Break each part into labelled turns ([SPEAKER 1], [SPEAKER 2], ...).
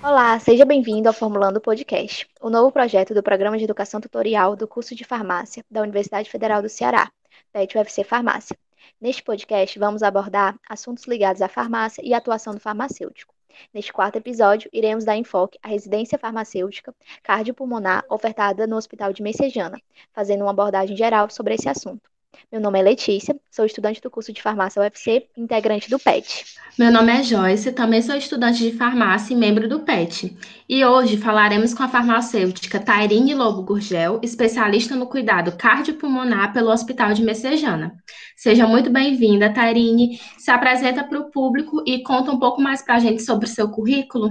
[SPEAKER 1] Olá, seja bem-vindo ao Formulando Podcast, o novo projeto do Programa de Educação Tutorial do curso de Farmácia da Universidade Federal do Ceará, PET UFC Farmácia. Neste podcast, vamos abordar assuntos ligados à farmácia e à atuação do farmacêutico. Neste quarto episódio, iremos dar enfoque à residência farmacêutica cardiopulmonar ofertada no Hospital de Messejana, fazendo uma abordagem geral sobre esse assunto. Meu nome é Letícia, sou estudante do curso de farmácia UFC, integrante do PET.
[SPEAKER 2] Meu nome é Joyce, também sou estudante de farmácia e membro do PET. E hoje falaremos com a farmacêutica Tairine Lobo Gurgel, especialista no cuidado cardiopulmonar pelo Hospital de Messejana. Seja muito bem-vinda, Tairine. Se apresenta para o público e conta um pouco mais para a gente sobre o seu currículo.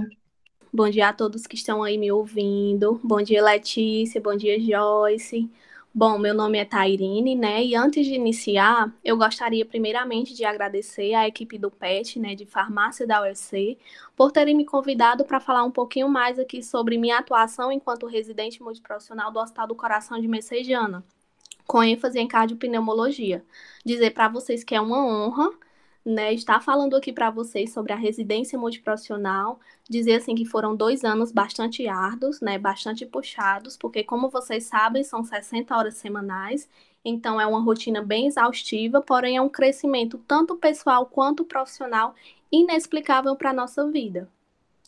[SPEAKER 2] Bom dia a todos que estão aí me ouvindo.
[SPEAKER 3] Bom dia, Letícia. Bom dia, Joyce. Bom, meu nome é Tairine, né? E antes de iniciar, eu gostaria primeiramente de agradecer à equipe do PET, né, de farmácia da UFC, por terem me convidado para falar um pouquinho mais aqui sobre minha atuação enquanto residente multiprofissional do Hospital do Coração de Messejana, com ênfase em cardiopneumologia. Dizer para vocês que é uma honra né, estar falando aqui para vocês sobre a residência multiprofissional, dizer assim que foram dois anos bastante árduos, né, bastante puxados, porque como vocês sabem, são 60 horas semanais, então é uma rotina bem exaustiva, porém é um crescimento tanto pessoal quanto profissional inexplicável para a nossa vida.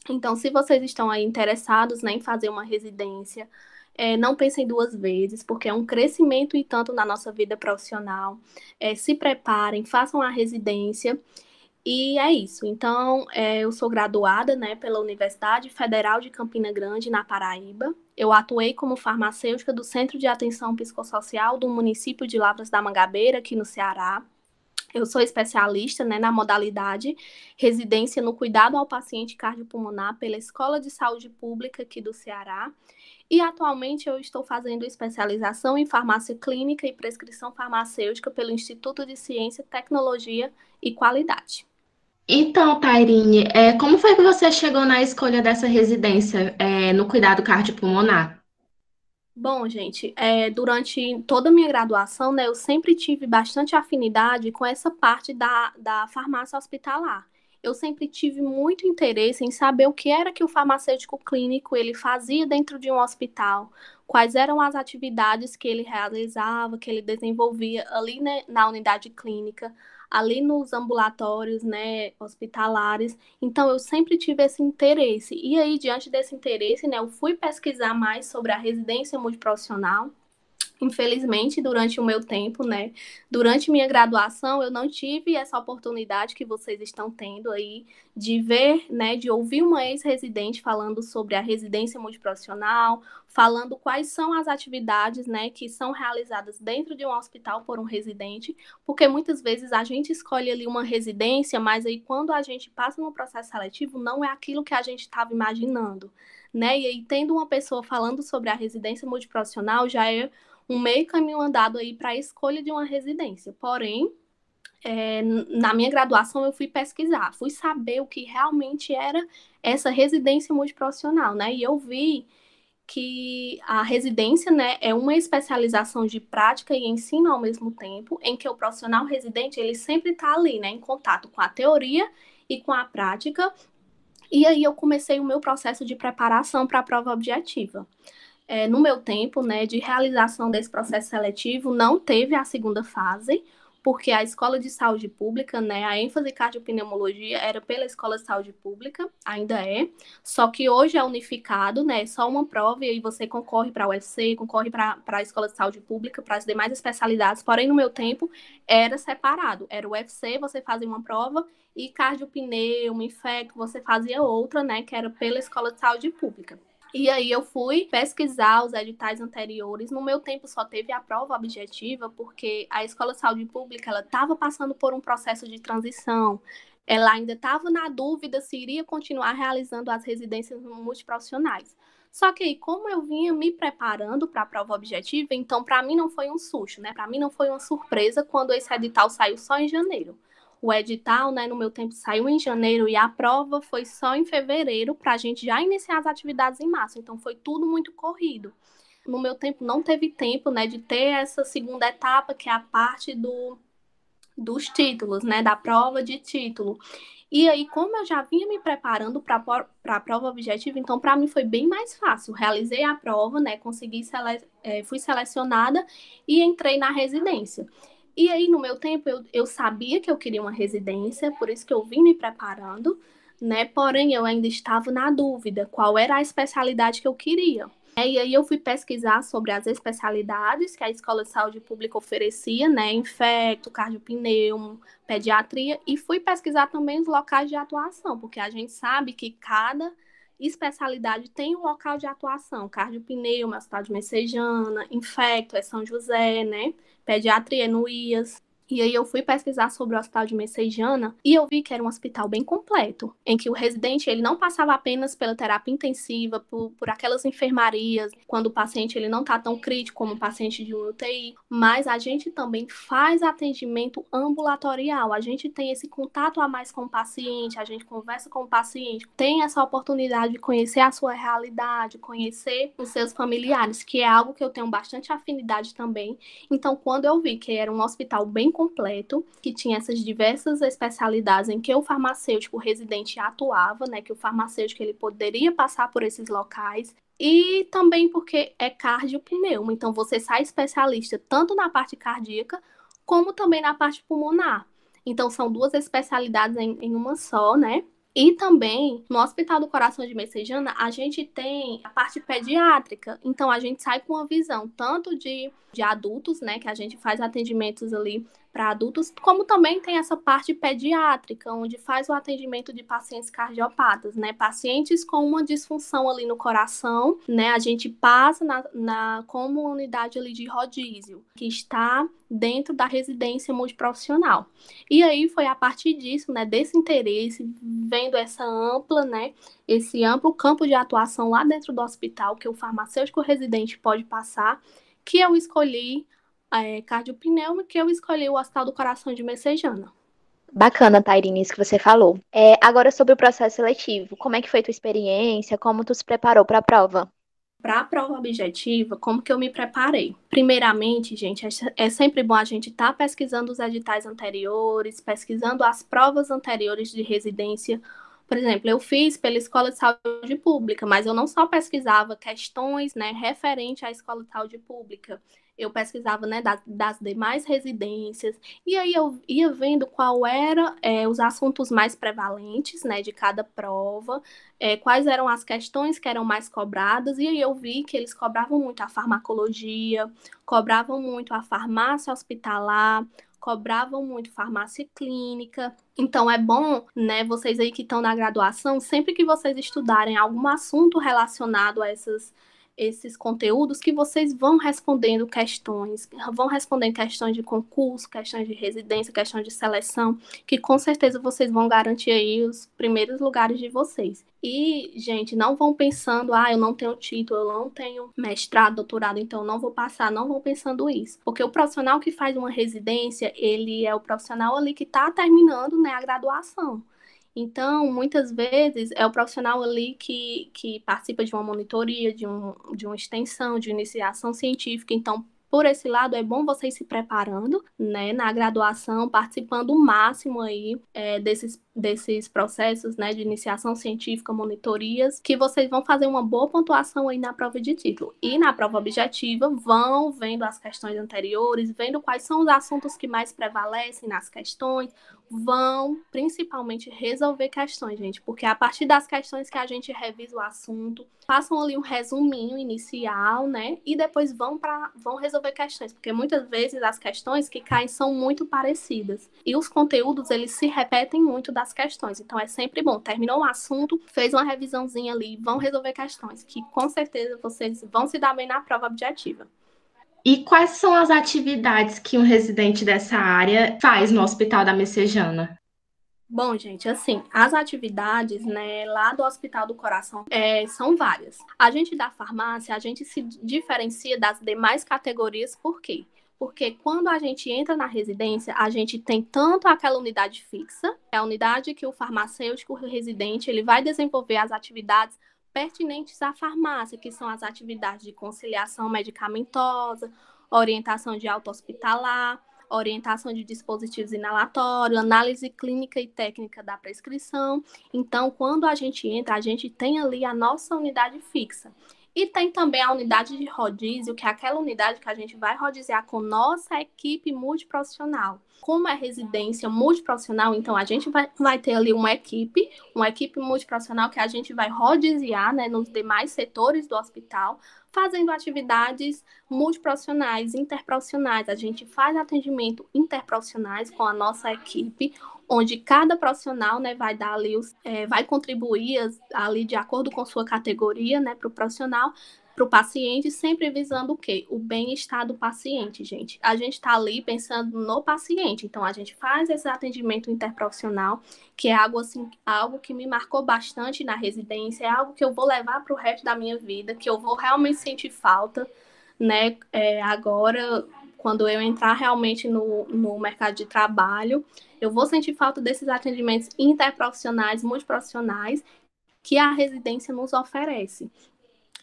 [SPEAKER 3] Então, se vocês estão aí interessados né, em fazer uma residência é, não pensem duas vezes, porque é um crescimento e tanto na nossa vida profissional. É, se preparem, façam a residência. E é isso. Então, é, eu sou graduada né, pela Universidade Federal de Campina Grande, na Paraíba. Eu atuei como farmacêutica do Centro de Atenção Psicossocial do município de Lavras da Mangabeira, aqui no Ceará. Eu sou especialista né, na modalidade residência no cuidado ao paciente cardiopulmonar pela Escola de Saúde Pública aqui do Ceará e atualmente eu estou fazendo especialização em farmácia clínica e prescrição farmacêutica pelo Instituto de Ciência, Tecnologia e Qualidade.
[SPEAKER 2] Então, Tairine, é, como foi que você chegou na escolha dessa residência é, no cuidado cardiopulmonar?
[SPEAKER 3] Bom, gente, é, durante toda a minha graduação, né, eu sempre tive bastante afinidade com essa parte da, da farmácia hospitalar eu sempre tive muito interesse em saber o que era que o farmacêutico clínico ele fazia dentro de um hospital, quais eram as atividades que ele realizava, que ele desenvolvia ali né, na unidade clínica, ali nos ambulatórios, né, hospitalares. Então eu sempre tive esse interesse. E aí diante desse interesse, né, eu fui pesquisar mais sobre a residência multiprofissional Infelizmente, durante o meu tempo, né, durante minha graduação, eu não tive essa oportunidade que vocês estão tendo aí de ver, né, de ouvir uma ex-residente falando sobre a residência multiprofissional, falando quais são as atividades, né, que são realizadas dentro de um hospital por um residente, porque muitas vezes a gente escolhe ali uma residência, mas aí quando a gente passa no processo seletivo, não é aquilo que a gente estava imaginando, né? E aí tendo uma pessoa falando sobre a residência multiprofissional já é um meio caminho andado aí para a escolha de uma residência. Porém, é, na minha graduação eu fui pesquisar, fui saber o que realmente era essa residência multiprofissional, né? E eu vi que a residência, né, é uma especialização de prática e ensino ao mesmo tempo, em que o profissional residente ele sempre está ali, né, em contato com a teoria e com a prática. E aí eu comecei o meu processo de preparação para a prova objetiva é, no meu tempo né, de realização desse processo seletivo, não teve a segunda fase, porque a escola de saúde pública, né, a ênfase cardiopneumologia era pela escola de saúde pública, ainda é, só que hoje é unificado, né, é só uma prova e aí você concorre para a UFC, concorre para a escola de saúde pública, para as demais especialidades, porém no meu tempo era separado, era o UFC, você fazia uma prova e cardiopneuma, infecto, você fazia outra, né, que era pela escola de saúde pública. E aí eu fui pesquisar os editais anteriores. No meu tempo só teve a prova objetiva, porque a escola de saúde pública ela estava passando por um processo de transição. Ela ainda estava na dúvida se iria continuar realizando as residências multiprofissionais. Só que aí, como eu vinha me preparando para a prova objetiva, então para mim não foi um susto, né? Para mim não foi uma surpresa quando esse edital saiu só em janeiro o edital, né, no meu tempo saiu em janeiro e a prova foi só em fevereiro para a gente já iniciar as atividades em março. Então foi tudo muito corrido. No meu tempo não teve tempo, né, de ter essa segunda etapa que é a parte do dos títulos, né, da prova de título. E aí, como eu já vinha me preparando para a prova objetiva, então para mim foi bem mais fácil. Realizei a prova, né? Consegui sele... Eh, fui selecionada e entrei na residência. E aí, no meu tempo, eu, eu sabia que eu queria uma residência, por isso que eu vim me preparando, né? Porém, eu ainda estava na dúvida qual era a especialidade que eu queria. Né? E aí eu fui pesquisar sobre as especialidades que a Escola de Saúde Pública oferecia, né? Infecto, cardiopneumo, pediatria, e fui pesquisar também os locais de atuação, porque a gente sabe que cada especialidade tem um local de atuação, cardiopneuma, cidade messejana, infecto, é São José, né? Pediatria é no IAS. E aí eu fui pesquisar sobre o hospital de Messejana e eu vi que era um hospital bem completo, em que o residente ele não passava apenas pela terapia intensiva, por, por aquelas enfermarias, quando o paciente ele não está tão crítico como o paciente de um UTI, mas a gente também faz atendimento ambulatorial. A gente tem esse contato a mais com o paciente, a gente conversa com o paciente, tem essa oportunidade de conhecer a sua realidade, conhecer os seus familiares, que é algo que eu tenho bastante afinidade também. Então, quando eu vi que era um hospital bem completo, que tinha essas diversas especialidades em que o farmacêutico residente atuava, né, que o farmacêutico ele poderia passar por esses locais. E também porque é cardiopneuma, então você sai especialista tanto na parte cardíaca como também na parte pulmonar. Então são duas especialidades em, em uma só, né? E também, no Hospital do Coração de Messejana, a gente tem a parte pediátrica. Então, a gente sai com uma visão tanto de, de adultos, né, que a gente faz atendimentos ali para adultos, como também tem essa parte pediátrica, onde faz o atendimento de pacientes cardiopatas, né? Pacientes com uma disfunção ali no coração, né? A gente passa na, na como unidade ali de rodízio, que está dentro da residência multiprofissional. E aí foi a partir disso, né, desse interesse, vendo essa ampla, né, esse amplo campo de atuação lá dentro do hospital que o farmacêutico residente pode passar, que eu escolhi é, cardiopneuma, eu escolhi o Hospital do Coração
[SPEAKER 1] de Messejana. Bacana, Tairine, isso que você falou. É, agora sobre o processo seletivo, como é que foi tua experiência? Como tu se preparou para a prova? Para a prova objetiva,
[SPEAKER 3] como que eu me preparei? Primeiramente, gente, é, é sempre bom a gente estar tá pesquisando os editais anteriores, pesquisando as provas anteriores de residência. Por exemplo, eu fiz pela Escola de Saúde Pública, mas eu não só pesquisava questões né, referente à Escola de Saúde Pública eu pesquisava né, das, das demais residências, e aí eu ia vendo qual era é, os assuntos mais prevalentes né, de cada prova, é, quais eram as questões que eram mais cobradas, e aí eu vi que eles cobravam muito a farmacologia, cobravam muito a farmácia hospitalar, cobravam muito farmácia clínica. Então é bom, né, vocês aí que estão na graduação, sempre que vocês estudarem algum assunto relacionado a essas esses conteúdos que vocês vão respondendo questões, vão respondendo questões de concurso, questões de residência, questões de seleção, que com certeza vocês vão garantir aí os primeiros lugares de vocês. E, gente, não vão pensando, ah, eu não tenho título, eu não tenho mestrado, doutorado, então não vou passar, não vão pensando isso. Porque o profissional que faz uma residência, ele é o profissional ali que está terminando né, a graduação. Então, muitas vezes, é o profissional ali que, que participa de uma monitoria, de, um, de uma extensão, de iniciação científica. Então, por esse lado, é bom vocês se preparando né, na graduação, participando o máximo aí é, desses desses processos né, de iniciação científica, monitorias, que vocês vão fazer uma boa pontuação aí na prova de título. E na prova objetiva, vão vendo as questões anteriores, vendo quais são os assuntos que mais prevalecem nas questões, vão principalmente resolver questões, gente, porque a partir das questões que a gente revisa o assunto, façam ali um resuminho inicial, né? E depois vão para vão resolver questões, porque muitas vezes as questões que caem são muito parecidas. E os conteúdos eles se repetem muito das questões. Então é sempre bom. Terminou um assunto, fez uma revisãozinha ali, vão resolver questões, que com certeza vocês vão se dar bem na prova
[SPEAKER 2] objetiva. E quais são as atividades que um residente dessa área faz no Hospital da Messejana?
[SPEAKER 3] Bom, gente, assim, as atividades, né, lá do Hospital do Coração é, são várias. A gente da farmácia, a gente se diferencia das demais categorias, por quê? porque quando a gente entra na residência, a gente tem tanto aquela unidade fixa, é a unidade que o farmacêutico residente ele vai desenvolver as atividades pertinentes à farmácia, que são as atividades de conciliação medicamentosa, orientação de auto-hospitalar, orientação de dispositivos inalatórios, análise clínica e técnica da prescrição. Então, quando a gente entra, a gente tem ali a nossa unidade fixa. E tem também a unidade de rodízio, que é aquela unidade que a gente vai rodiziar com nossa equipe multiprofissional. Como é residência multiprofissional, então a gente vai, vai ter ali uma equipe, uma equipe multiprofissional que a gente vai rodiziar né, nos demais setores do hospital fazendo atividades multiprofissionais, interprofissionais. A gente faz atendimento interprofissionais com a nossa equipe, onde cada profissional né, vai dar ali, os, é, vai contribuir ali de acordo com sua categoria né, para o profissional, para o paciente, sempre visando o quê? O bem-estar do paciente, gente. A gente está ali pensando no paciente, então a gente faz esse atendimento interprofissional, que é algo assim, algo que me marcou bastante na residência, é algo que eu vou levar para o resto da minha vida, que eu vou realmente sentir falta, né? É, agora, quando eu entrar realmente no, no mercado de trabalho, eu vou sentir falta desses atendimentos interprofissionais, multiprofissionais, que a residência nos oferece.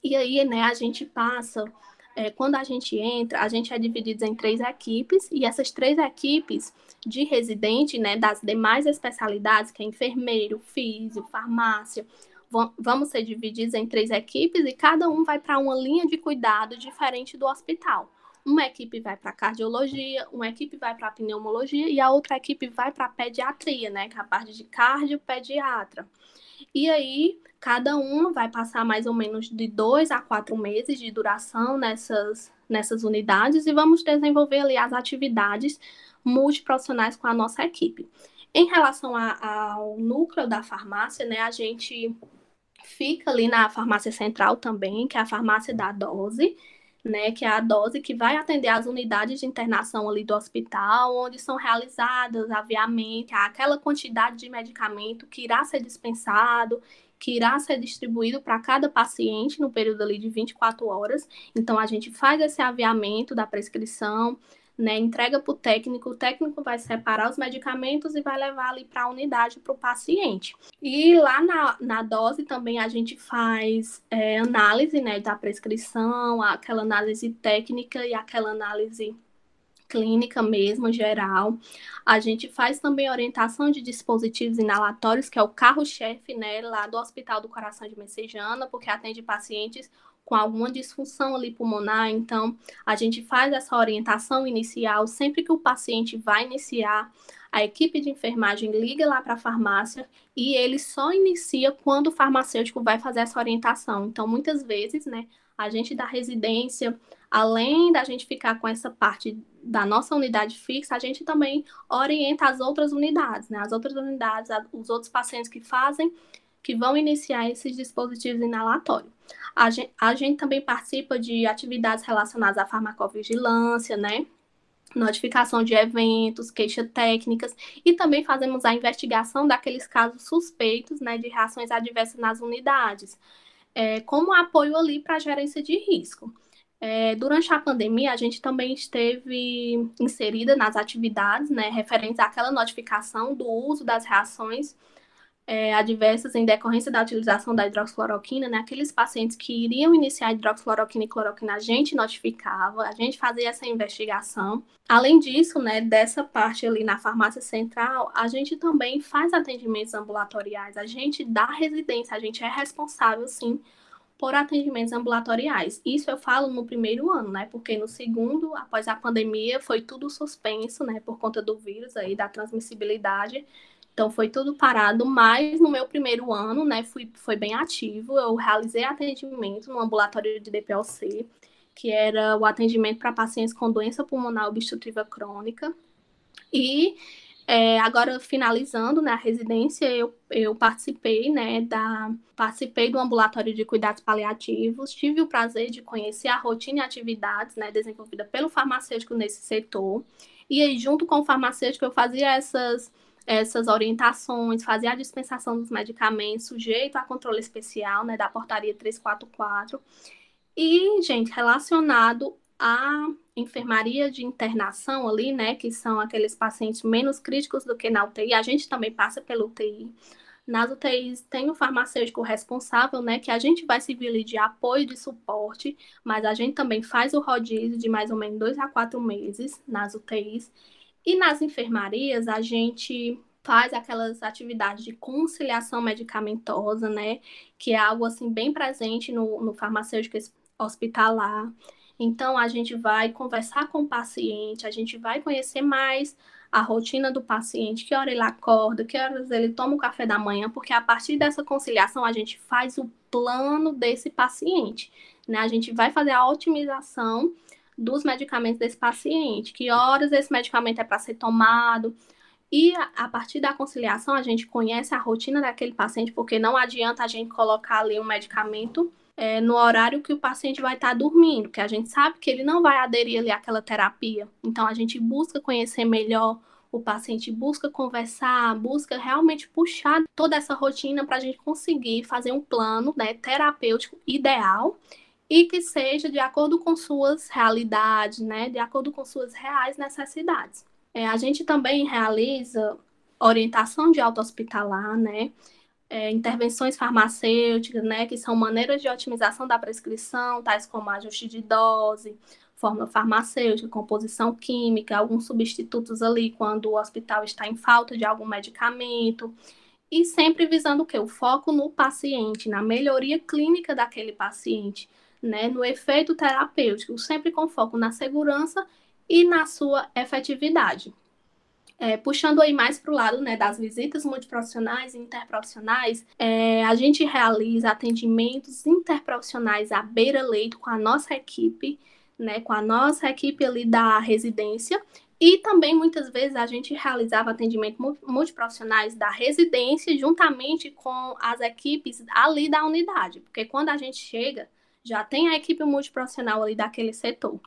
[SPEAKER 3] E aí, né, a gente passa, é, quando a gente entra, a gente é dividido em três equipes, e essas três equipes de residente, né, das demais especialidades, que é enfermeiro, físico, farmácia, vão, vamos ser divididos em três equipes e cada um vai para uma linha de cuidado diferente do hospital. Uma equipe vai para cardiologia, uma equipe vai para pneumologia e a outra equipe vai para pediatria, né, que é a parte de cardiopediatra. E aí, Cada uma vai passar mais ou menos de dois a quatro meses de duração nessas, nessas unidades e vamos desenvolver ali as atividades multiprofissionais com a nossa equipe. Em relação a, ao núcleo da farmácia, né, a gente fica ali na farmácia central também, que é a farmácia da dose, né, que é a dose que vai atender as unidades de internação ali do hospital, onde são realizadas aviamente aquela quantidade de medicamento que irá ser dispensado que irá ser distribuído para cada paciente no período ali de 24 horas. Então, a gente faz esse aviamento da prescrição, né, entrega para o técnico, o técnico vai separar os medicamentos e vai levar ali para a unidade para o paciente. E lá na, na dose também a gente faz é, análise né, da prescrição, aquela análise técnica e aquela análise clínica mesmo, geral. A gente faz também orientação de dispositivos inalatórios, que é o carro-chefe, né, lá do Hospital do Coração de Messejana, porque atende pacientes com alguma disfunção ali pulmonar, então a gente faz essa orientação inicial sempre que o paciente vai iniciar, a equipe de enfermagem liga lá para a farmácia e ele só inicia quando o farmacêutico vai fazer essa orientação. Então muitas vezes, né, a gente da residência, além da gente ficar com essa parte da nossa unidade fixa, a gente também orienta as outras unidades, né? As outras unidades, os outros pacientes que fazem, que vão iniciar esses dispositivos inalatórios. A gente, a gente também participa de atividades relacionadas à farmacovigilância, né? Notificação de eventos, queixa técnicas e também fazemos a investigação daqueles casos suspeitos né, de reações adversas nas unidades, é, como apoio ali para a gerência de risco. É, durante a pandemia, a gente também esteve inserida nas atividades né, referentes àquela notificação do uso das reações é, adversas em decorrência da utilização da hidroxicloroquina, né? Aqueles pacientes que iriam iniciar hidroxicloroquina e cloroquina, a gente notificava, a gente fazia essa investigação. Além disso, né, dessa parte ali na farmácia central, a gente também faz atendimentos ambulatoriais, a gente dá residência, a gente é responsável, sim, por atendimentos ambulatoriais. Isso eu falo no primeiro ano, né? Porque no segundo, após a pandemia, foi tudo suspenso, né? Por conta do vírus aí, da transmissibilidade. Então foi tudo parado, mas no meu primeiro ano, né, fui, foi bem ativo. Eu realizei atendimento no ambulatório de DPLC, que era o atendimento para pacientes com doença pulmonar obstrutiva crônica. E é, agora finalizando né, a residência, eu, eu participei, né, da, participei do ambulatório de cuidados paliativos, tive o prazer de conhecer a rotina e atividades né, desenvolvida pelo farmacêutico nesse setor. E aí, junto com o farmacêutico, eu fazia essas, essas orientações, fazia a dispensação dos medicamentos, sujeito a controle especial né, da portaria 344. E, gente, relacionado a enfermaria de internação ali, né, que são aqueles pacientes menos críticos do que na UTI, a gente também passa pela UTI. Nas UTIs tem o farmacêutico responsável, né, que a gente vai servir de apoio de suporte, mas a gente também faz o rodízio de mais ou menos dois a quatro meses nas UTIs. E nas enfermarias, a gente faz aquelas atividades de conciliação medicamentosa, né, que é algo assim bem presente no, no farmacêutico hospitalar. Então, a gente vai conversar com o paciente, a gente vai conhecer mais a rotina do paciente, que hora ele acorda, que horas ele toma o café da manhã, porque a partir dessa conciliação a gente faz o plano desse paciente, né? A gente vai fazer a otimização dos medicamentos desse paciente, que horas esse medicamento é para ser tomado. E a, a partir da conciliação a gente conhece a rotina daquele paciente, porque não adianta a gente colocar ali um medicamento é, no horário que o paciente vai estar tá dormindo, que a gente sabe que ele não vai aderir ali àquela terapia. Então a gente busca conhecer melhor o paciente, busca conversar, busca realmente puxar toda essa rotina para a gente conseguir fazer um plano né, terapêutico ideal e que seja de acordo com suas realidades, né, de acordo com suas reais necessidades. É, a gente também realiza orientação de auto-hospitalar, né? é, intervenções farmacêuticas, né, que são maneiras de otimização da prescrição, tais como ajuste de dose, forma farmacêutica, composição química, alguns substitutos ali quando o hospital está em falta de algum medicamento. E sempre visando o que? O foco no paciente, na melhoria clínica daquele paciente, né, no efeito terapêutico, sempre com foco na segurança e na sua efetividade. É, puxando aí mais para o lado né, das visitas multiprofissionais e interprofissionais, é, a gente realiza atendimentos interprofissionais à beira-leito com a nossa equipe, né, com a nossa equipe ali da residência. E também muitas vezes a gente realizava atendimento multiprofissionais da residência juntamente com as equipes ali da unidade, porque quando a gente chega, já tem a equipe multiprofissional ali daquele setor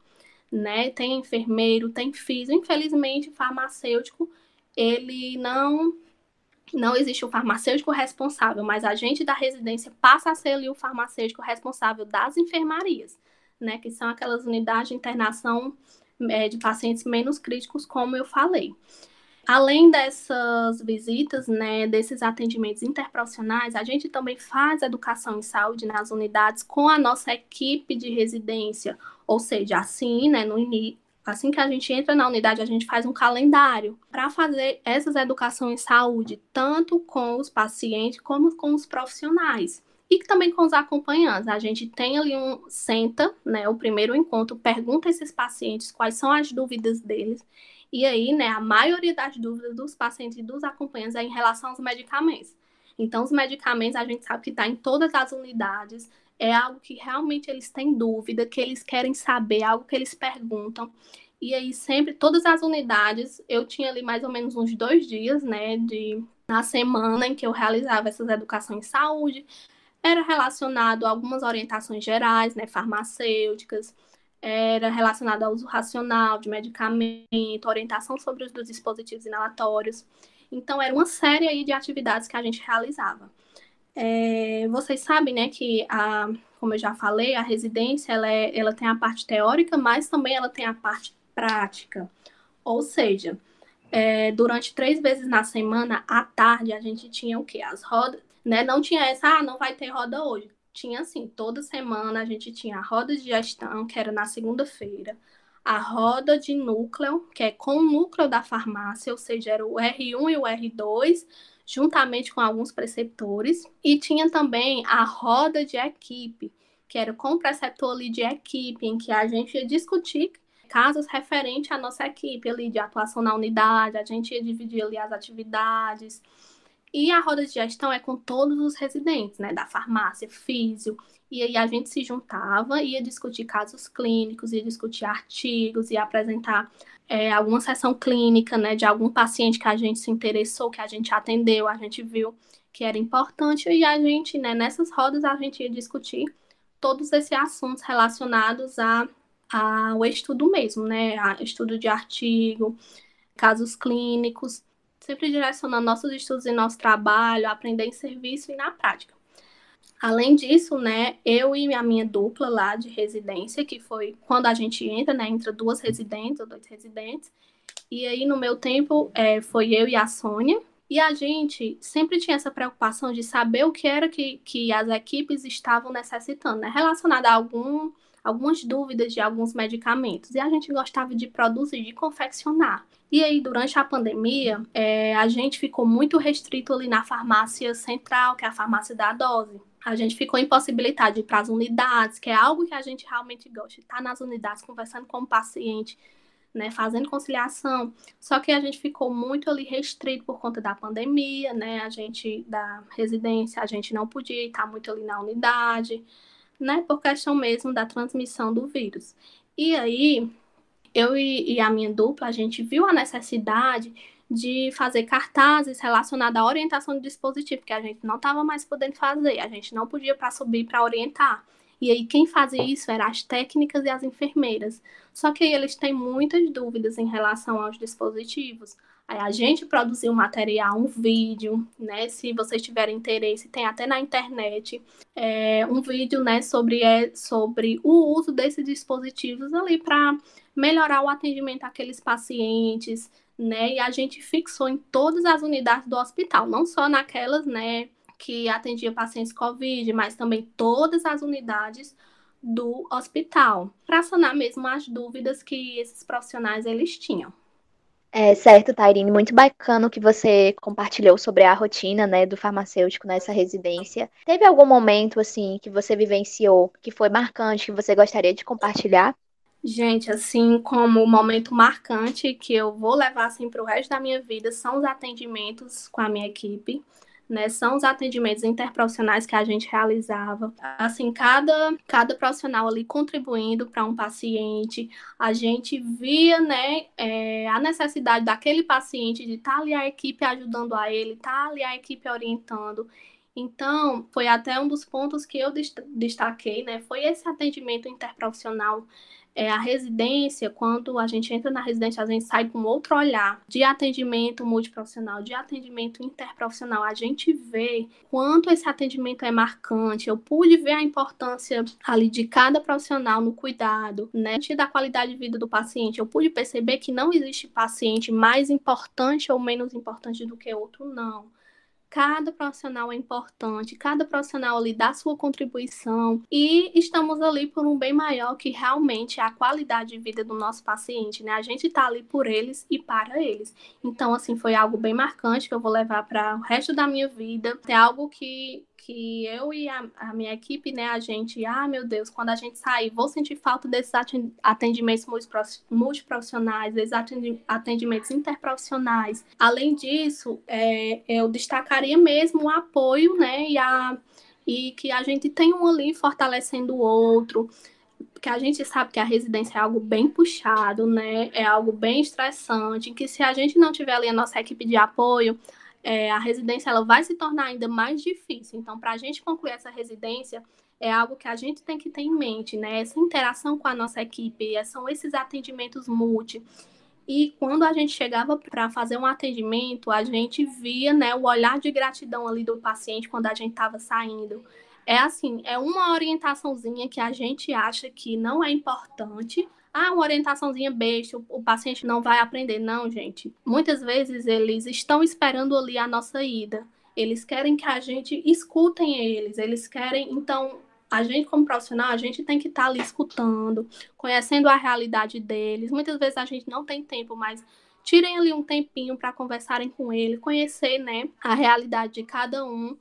[SPEAKER 3] né? Tem enfermeiro, tem físico, infelizmente, farmacêutico, ele não não existe o farmacêutico responsável, mas a gente da residência passa a ser ali o farmacêutico responsável das enfermarias, né? Que são aquelas unidades de internação é, de pacientes menos críticos, como eu falei. Além dessas visitas, né, desses atendimentos interprofissionais, a gente também faz educação em saúde nas unidades com a nossa equipe de residência, ou seja, assim, né, no início Assim que a gente entra na unidade, a gente faz um calendário para fazer essas educações em saúde, tanto com os pacientes como com os profissionais e também com os acompanhantes. A gente tem ali um senta, né, o primeiro encontro, pergunta esses pacientes quais são as dúvidas deles e aí, né, a maioria das dúvidas dos pacientes e dos acompanhantes é em relação aos medicamentos. Então, os medicamentos a gente sabe que está em todas as unidades, é algo que realmente eles têm dúvida, que eles querem saber, algo que eles perguntam. E aí, sempre, todas as unidades, eu tinha ali mais ou menos uns dois dias, né, de, na semana em que eu realizava essas educações em saúde, era relacionado a algumas orientações gerais, né, farmacêuticas, era relacionada ao uso racional de medicamento, orientação sobre os dispositivos inalatórios. Então, era uma série aí de atividades que a gente realizava. É, vocês sabem, né, que a, como eu já falei, a residência ela, é, ela tem a parte teórica, mas também ela tem a parte prática. Ou seja, é, durante três vezes na semana, à tarde, a gente tinha o quê? As rodas, né? Não tinha essa, ah, não vai ter roda hoje tinha assim, toda semana a gente tinha a roda de gestão, que era na segunda-feira, a roda de núcleo, que é com o núcleo da farmácia, ou seja, era o R1 e o R2, juntamente com alguns preceptores, e tinha também a roda de equipe, que era com o preceptor ali de equipe, em que a gente ia discutir casos referentes à nossa equipe ali de atuação na unidade, a gente ia dividir ali as atividades, e a roda de gestão é com todos os residentes, né, da farmácia, físio, e aí a gente se juntava, ia discutir casos clínicos, ia discutir artigos, ia apresentar é, alguma sessão clínica, né, de algum paciente que a gente se interessou, que a gente atendeu, a gente viu que era importante, e a gente, né, nessas rodas a gente ia discutir todos esses assuntos relacionados a, ao estudo mesmo, né, a estudo de artigo, casos clínicos, sempre direcionando nossos estudos e nosso trabalho, aprender em serviço e na prática. Além disso, né, eu e a minha dupla lá de residência, que foi quando a gente entra, né, entra duas residentes ou dois residentes, e aí no meu tempo é, foi eu e a Sônia, e a gente sempre tinha essa preocupação de saber o que era que, que as equipes estavam necessitando, né, relacionada a algum algumas dúvidas de alguns medicamentos e a gente gostava de produzir, de confeccionar. E aí, durante a pandemia, é, a gente ficou muito restrito ali na farmácia central, que é a farmácia da dose. A gente ficou impossibilitado de ir para as unidades, que é algo que a gente realmente gosta, estar tá nas unidades, conversando com o paciente, né, fazendo conciliação. Só que a gente ficou muito ali restrito por conta da pandemia, né? A gente da residência, a gente não podia estar muito ali na unidade, né, por questão mesmo da transmissão do vírus. E aí, eu e, e a minha dupla, a gente viu a necessidade de fazer cartazes relacionados à orientação do dispositivo, que a gente não estava mais podendo fazer, a gente não podia para subir para orientar. E aí quem fazia isso eram as técnicas e as enfermeiras. Só que eles têm muitas dúvidas em relação aos dispositivos. Aí a gente produziu material, um vídeo, né? Se vocês tiverem interesse, tem até na internet é, um vídeo, né, sobre, é, sobre o uso desses dispositivos ali para melhorar o atendimento àqueles pacientes, né? E a gente fixou em todas as unidades do hospital, não só naquelas, né, que atendia pacientes COVID, mas também todas as unidades do hospital, para sanar mesmo as dúvidas que esses profissionais eles tinham.
[SPEAKER 1] É certo, Tairine, muito bacana o que você compartilhou sobre a rotina, né, do farmacêutico nessa residência. Teve algum momento assim que você vivenciou que foi marcante que você gostaria de compartilhar? Gente, assim como o
[SPEAKER 3] momento marcante que eu vou levar assim para o resto da minha vida são os atendimentos com a minha equipe. Né, são os atendimentos interprofissionais que a gente realizava. Assim, cada, cada profissional ali contribuindo para um paciente, a gente via, né, é, a necessidade daquele paciente de estar tá ali a equipe ajudando a ele, estar tá ali a equipe orientando. Então, foi até um dos pontos que eu destaquei, né? Foi esse atendimento interprofissional. É, a residência, quando a gente entra na residência, a gente sai com outro olhar de atendimento multiprofissional, de atendimento interprofissional. A gente vê quanto esse atendimento é marcante. Eu pude ver a importância ali de cada profissional no cuidado, né? Da qualidade de vida do paciente. Eu pude perceber que não existe paciente mais importante ou menos importante do que outro, não. Cada profissional é importante, cada profissional ali dá sua contribuição e estamos ali por um bem maior que realmente é a qualidade de vida do nosso paciente, né? A gente está ali por eles e para eles. Então, assim, foi algo bem marcante que eu vou levar para o resto da minha vida. É algo que que eu e a, a, minha equipe, né, a gente, ah, meu Deus, quando a gente sair, vou sentir falta desses atendimentos multiprofissionais, desses atendimentos interprofissionais. Além disso, é, eu destacaria mesmo o apoio, né, e, a, e que a gente tem um ali fortalecendo o outro, porque a gente sabe que a residência é algo bem puxado, né? É algo bem estressante, que se a gente não tiver ali a nossa equipe de apoio, é, a residência ela vai se tornar ainda mais difícil. Então, para a gente concluir essa residência, é algo que a gente tem que ter em mente, né? Essa interação com a nossa equipe, é, são esses atendimentos multi. E quando a gente chegava para fazer um atendimento, a gente via né, o olhar de gratidão ali do paciente quando a gente estava saindo. É assim, é uma orientaçãozinha que a gente acha que não é importante, ah, uma orientaçãozinha besta, o paciente não vai aprender. Não, gente. Muitas vezes eles estão esperando ali a nossa ida. Eles querem que a gente escutem eles, eles querem, então, a gente como profissional, a gente tem que estar tá ali escutando, conhecendo a realidade deles. Muitas vezes a gente não tem tempo, mas tirem ali um tempinho para conversarem com ele, conhecer, né, a realidade de cada um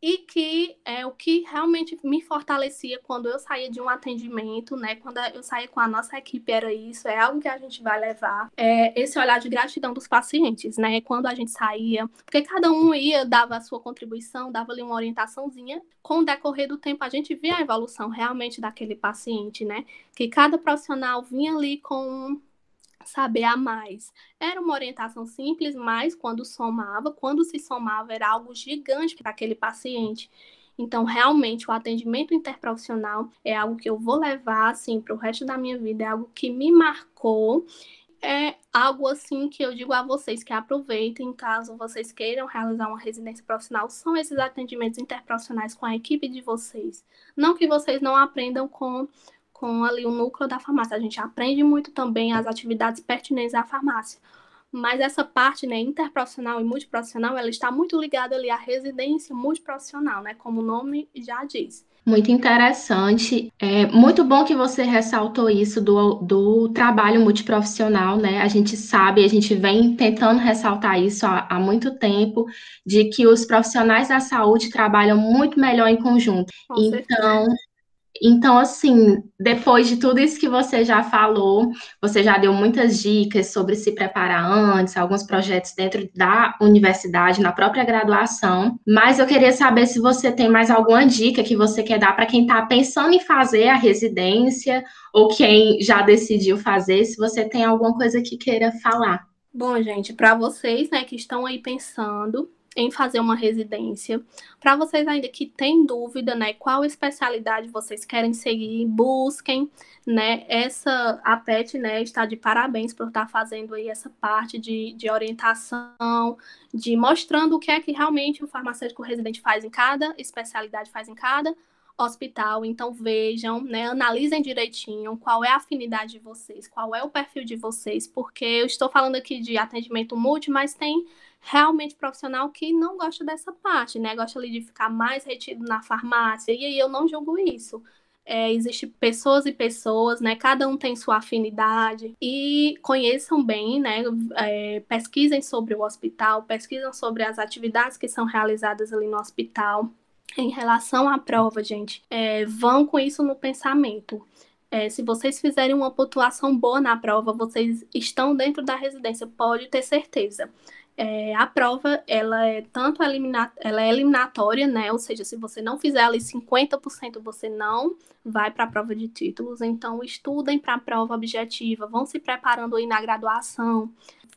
[SPEAKER 3] e que é o que realmente me fortalecia quando eu saía de um atendimento, né? Quando eu saía com a nossa equipe era isso, é algo que a gente vai levar, é esse olhar de gratidão dos pacientes, né? Quando a gente saía, porque cada um ia dava a sua contribuição, dava ali uma orientaçãozinha, com o decorrer do tempo a gente via a evolução realmente daquele paciente, né? Que cada profissional vinha ali com saber a mais. Era uma orientação simples, mas quando somava, quando se somava, era algo gigante para aquele paciente. Então, realmente, o atendimento interprofissional é algo que eu vou levar, assim, para o resto da minha vida, é algo que me marcou. É algo assim que eu digo a vocês que aproveitem, caso vocês queiram realizar uma residência profissional, são esses atendimentos interprofissionais com a equipe de vocês. Não que vocês não aprendam com com ali o núcleo da farmácia. A gente aprende muito também as atividades pertinentes à farmácia. Mas essa parte, né, interprofissional e multiprofissional, ela está muito ligada ali à residência multiprofissional, né, como o nome já diz.
[SPEAKER 2] Muito interessante. É muito bom que você ressaltou isso do, do trabalho multiprofissional, né? A gente sabe, a gente vem tentando ressaltar isso há, há muito tempo, de que os profissionais da saúde trabalham muito melhor em conjunto. Com então, certeza. Então, assim, depois de tudo isso que você já falou, você já deu muitas dicas sobre se preparar antes, alguns projetos dentro da universidade, na própria graduação, mas eu queria saber se você tem mais alguma dica que você quer dar para quem está pensando em fazer a residência ou quem já decidiu fazer, se você tem alguma coisa que queira falar. Bom, gente, para vocês né, que estão
[SPEAKER 3] aí pensando, em fazer uma residência. Para vocês ainda que têm dúvida, né, qual especialidade vocês querem seguir, busquem, né, essa, a PET, né, está de parabéns por estar tá fazendo aí essa parte de, de orientação, de mostrando o que é que realmente o farmacêutico residente faz em cada especialidade, faz em cada hospital, então vejam, né, analisem direitinho qual é a afinidade de vocês, qual é o perfil de vocês, porque eu estou falando aqui de atendimento multi, mas tem realmente profissional que não gosta dessa parte, né? Gosta ali de ficar mais retido na farmácia. E aí eu não julgo isso. É, Existem pessoas e pessoas, né? Cada um tem sua afinidade. E conheçam bem, né? É, pesquisem sobre o hospital, pesquisem sobre as atividades que são realizadas ali no hospital. Em relação à prova, gente, é, vão com isso no pensamento. É, se vocês fizerem uma pontuação boa na prova, vocês estão dentro da residência, pode ter certeza. É, a prova, ela é tanto elimina ela é eliminatória, né? Ou seja, se você não fizer ali 50%, você não vai para a prova de títulos. Então, estudem para a prova objetiva, vão se preparando aí na graduação.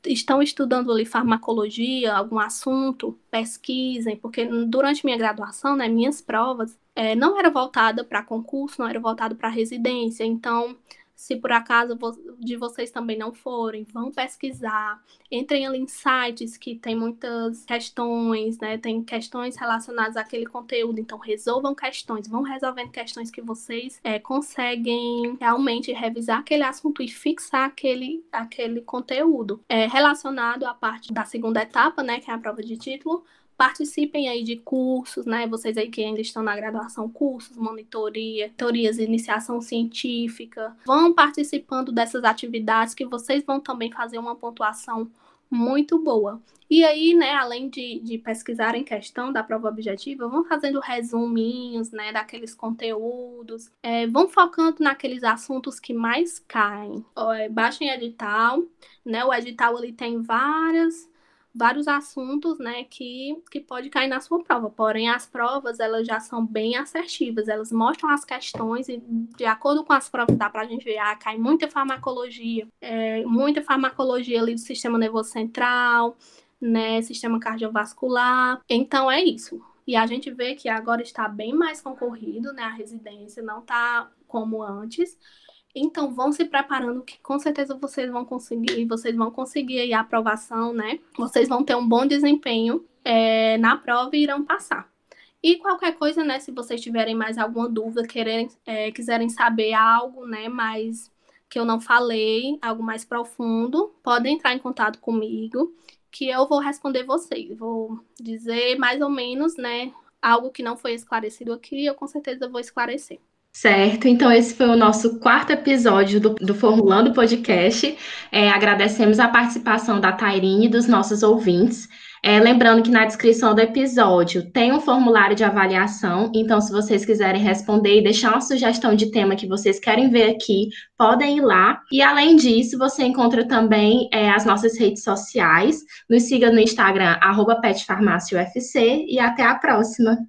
[SPEAKER 3] Estão estudando ali farmacologia, algum assunto, pesquisem, porque durante minha graduação, né, minhas provas, é, não era voltada para concurso, não era voltado para residência. Então, se por acaso de vocês também não forem, vão pesquisar. Entrem ali em sites que tem muitas questões, né? Tem questões relacionadas àquele conteúdo. Então, resolvam questões. Vão resolvendo questões que vocês é, conseguem realmente revisar aquele assunto e fixar aquele, aquele conteúdo. É, relacionado à parte da segunda etapa, né? Que é a prova de título participem aí de cursos, né? Vocês aí que ainda estão na graduação, cursos, monitoria, teorias, iniciação científica, vão participando dessas atividades que vocês vão também fazer uma pontuação muito boa. E aí, né, além de, de pesquisar em questão da prova objetiva, vão fazendo resuminhos, né, daqueles conteúdos, é, vão focando naqueles assuntos que mais caem. É, baixem edital, né, o edital ele tem várias vários assuntos, né, que, que pode cair na sua prova. Porém, as provas, elas já são bem assertivas, elas mostram as questões e, de acordo com as provas, dá para a gente ver, ah, cai muita farmacologia, é, muita farmacologia ali do sistema nervoso central, né, sistema cardiovascular. Então, é isso. E a gente vê que agora está bem mais concorrido, né, a residência não está como antes, então vão se preparando que com certeza vocês vão conseguir, vocês vão conseguir a aprovação, né? Vocês vão ter um bom desempenho é, na prova e irão passar. E qualquer coisa, né? Se vocês tiverem mais alguma dúvida, quererem, é, quiserem saber algo, né? Mais que eu não falei, algo mais profundo, podem entrar em contato comigo, que eu vou responder vocês. Vou dizer mais ou menos, né? Algo que não foi esclarecido aqui, eu com certeza vou esclarecer.
[SPEAKER 2] Certo, então esse foi o nosso quarto episódio do, do Formulando Podcast. É, agradecemos a participação da Tairine e dos nossos ouvintes. É, lembrando que na descrição do episódio tem um formulário de avaliação, então se vocês quiserem responder e deixar uma sugestão de tema que vocês querem ver aqui, podem ir lá. E além disso, você encontra também é, as nossas redes sociais. Nos siga no Instagram, petfarmáciaufc, e até a próxima!